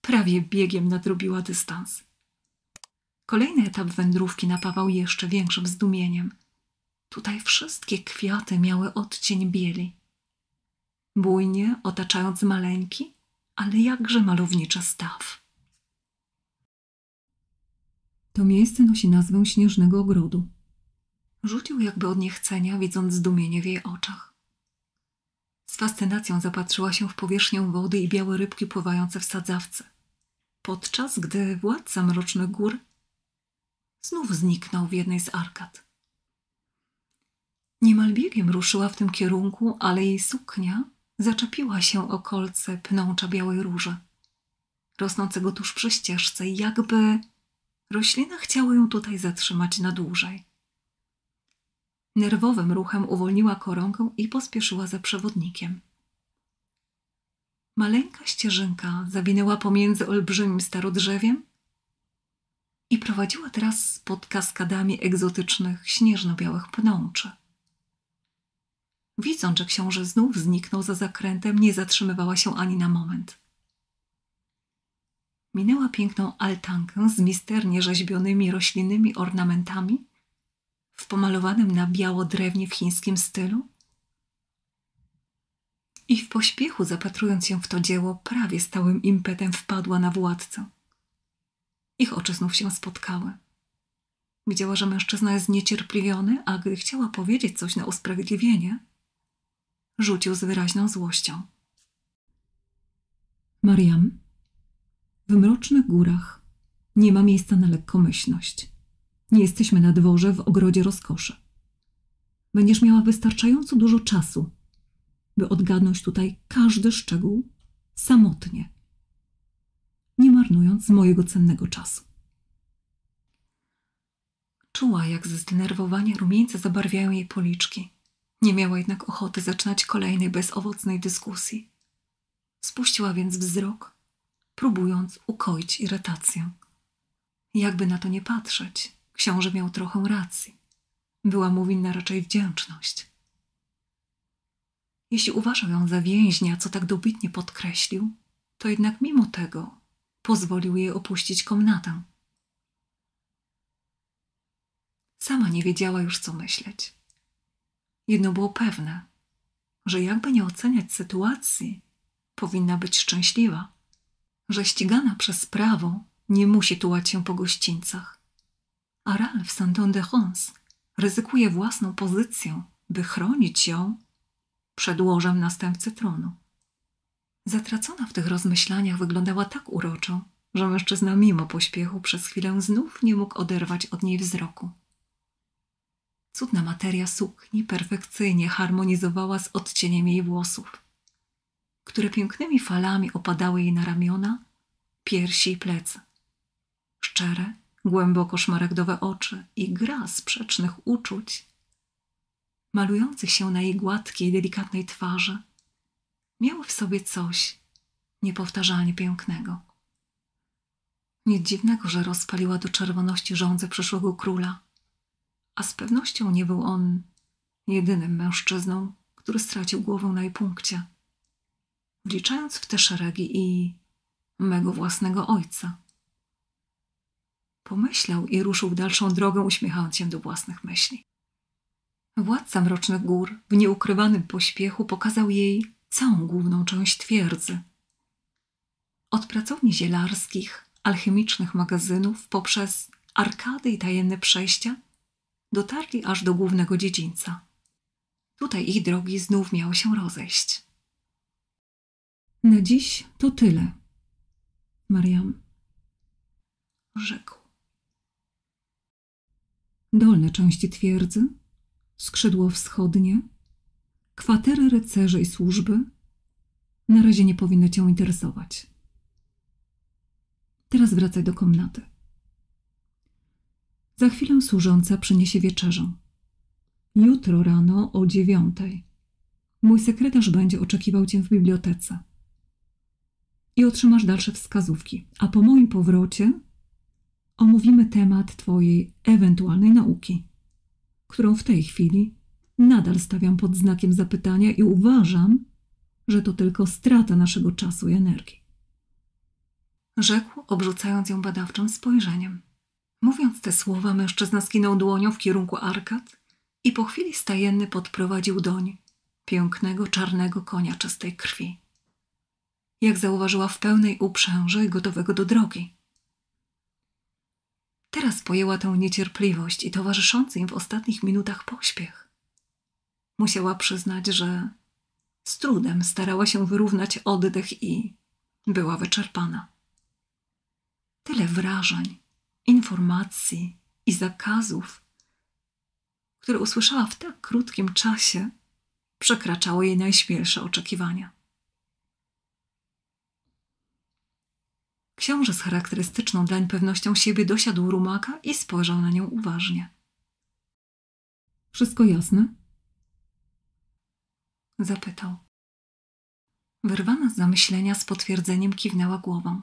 Prawie biegiem nadrobiła dystans. Kolejny etap wędrówki napawał jeszcze większym zdumieniem. Tutaj wszystkie kwiaty miały odcień bieli. Bujnie otaczając maleńki, ale jakże malowniczy staw. To miejsce nosi nazwę Śnieżnego Ogrodu. Rzucił jakby od niechcenia, widząc zdumienie w jej oczach. Z fascynacją zapatrzyła się w powierzchnię wody i białe rybki pływające w sadzawce. Podczas gdy władca Mrocznych Gór znów zniknął w jednej z arkad. Niemal biegiem ruszyła w tym kierunku, ale jej suknia zaczepiła się o kolce pnącza białej róży, rosnącego tuż przy ścieżce, jakby roślina chciała ją tutaj zatrzymać na dłużej. Nerwowym ruchem uwolniła koronkę i pospieszyła za przewodnikiem. Maleńka ścieżynka zawinęła pomiędzy olbrzymim starodrzewiem i prowadziła teraz pod kaskadami egzotycznych, śnieżno-białych pnączy. Widząc, że książę znów zniknął za zakrętem, nie zatrzymywała się ani na moment. Minęła piękną altankę z misternie rzeźbionymi roślinnymi ornamentami w pomalowanym na biało drewnie w chińskim stylu? I w pośpiechu, zapatrując się w to dzieło, prawie stałym impetem wpadła na władcę. Ich oczy znów się spotkały. Widziała, że mężczyzna jest niecierpliwiony, a gdy chciała powiedzieć coś na usprawiedliwienie, rzucił z wyraźną złością. Mariam, w mrocznych górach nie ma miejsca na lekkomyślność. Nie jesteśmy na dworze w ogrodzie rozkoszy. Będziesz miała wystarczająco dużo czasu, by odgadnąć tutaj każdy szczegół samotnie, nie marnując mojego cennego czasu. Czuła, jak ze zdenerwowania rumieńce zabarwiają jej policzki. Nie miała jednak ochoty zaczynać kolejnej bezowocnej dyskusji. Spuściła więc wzrok, próbując ukoić irytację. Jakby na to nie patrzeć, Książę miał trochę racji. Była mu winna raczej wdzięczność. Jeśli uważał ją za więźnia, co tak dobitnie podkreślił, to jednak mimo tego pozwolił jej opuścić komnatę. Sama nie wiedziała już, co myśleć. Jedno było pewne, że jakby nie oceniać sytuacji, powinna być szczęśliwa, że ścigana przez prawo nie musi tułać się po gościńcach a Ralph Santon-de-Rons ryzykuje własną pozycję, by chronić ją przed łożem następcy tronu. Zatracona w tych rozmyślaniach wyglądała tak uroczo, że mężczyzna mimo pośpiechu przez chwilę znów nie mógł oderwać od niej wzroku. Cudna materia sukni perfekcyjnie harmonizowała z odcieniem jej włosów, które pięknymi falami opadały jej na ramiona, piersi i plecy. Szczere, głęboko szmaragdowe oczy i gra sprzecznych uczuć, malujących się na jej gładkiej, delikatnej twarzy, miało w sobie coś niepowtarzalnie pięknego. Nic dziwnego, że rozpaliła do czerwoności żądzę przyszłego króla, a z pewnością nie był on jedynym mężczyzną, który stracił głowę na jej punkcie, wliczając w te szeregi i mego własnego ojca. Pomyślał i ruszył dalszą drogę, uśmiechając się do własnych myśli. Władca Mrocznych Gór w nieukrywanym pośpiechu pokazał jej całą główną część twierdzy. Od pracowni zielarskich, alchemicznych magazynów, poprzez arkady i tajemne przejścia, dotarli aż do głównego dziedzińca. Tutaj ich drogi znów miały się rozejść. Na dziś to tyle. Mariam rzekł dolne części twierdzy, skrzydło wschodnie, kwatery rycerzy i służby na razie nie powinno cię interesować. Teraz wracaj do komnaty. Za chwilę służąca przyniesie wieczerzę. Jutro rano o dziewiątej. Mój sekretarz będzie oczekiwał cię w bibliotece. I otrzymasz dalsze wskazówki, a po moim powrocie omówimy temat Twojej ewentualnej nauki, którą w tej chwili nadal stawiam pod znakiem zapytania i uważam, że to tylko strata naszego czasu i energii. Rzekł, obrzucając ją badawczym spojrzeniem. Mówiąc te słowa, mężczyzna skinął dłonią w kierunku arkad i po chwili stajenny podprowadził doń pięknego, czarnego konia czystej krwi. Jak zauważyła w pełnej uprzęży i gotowego do drogi. Teraz pojęła tę niecierpliwość i towarzyszący im w ostatnich minutach pośpiech. Musiała przyznać, że z trudem starała się wyrównać oddech i była wyczerpana. Tyle wrażeń, informacji i zakazów, które usłyszała w tak krótkim czasie, przekraczało jej najśmielsze oczekiwania. Książę z charakterystyczną dlań pewnością siebie dosiadł rumaka i spojrzał na nią uważnie. Wszystko jasne? Zapytał. Wyrwana z zamyślenia z potwierdzeniem kiwnęła głową.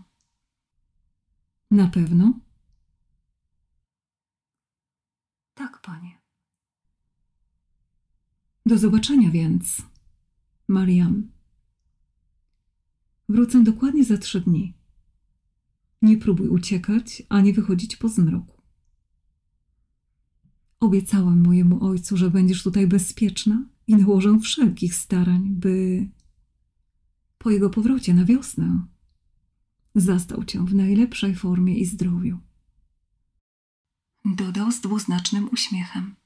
Na pewno? Tak, panie. Do zobaczenia więc, Mariam. Wrócę dokładnie za trzy dni. Nie próbuj uciekać ani wychodzić po zmroku. Obiecałam mojemu ojcu, że będziesz tutaj bezpieczna i dołożę wszelkich starań, by po jego powrocie na wiosnę zastał cię w najlepszej formie i zdrowiu. Dodał z dwuznacznym uśmiechem.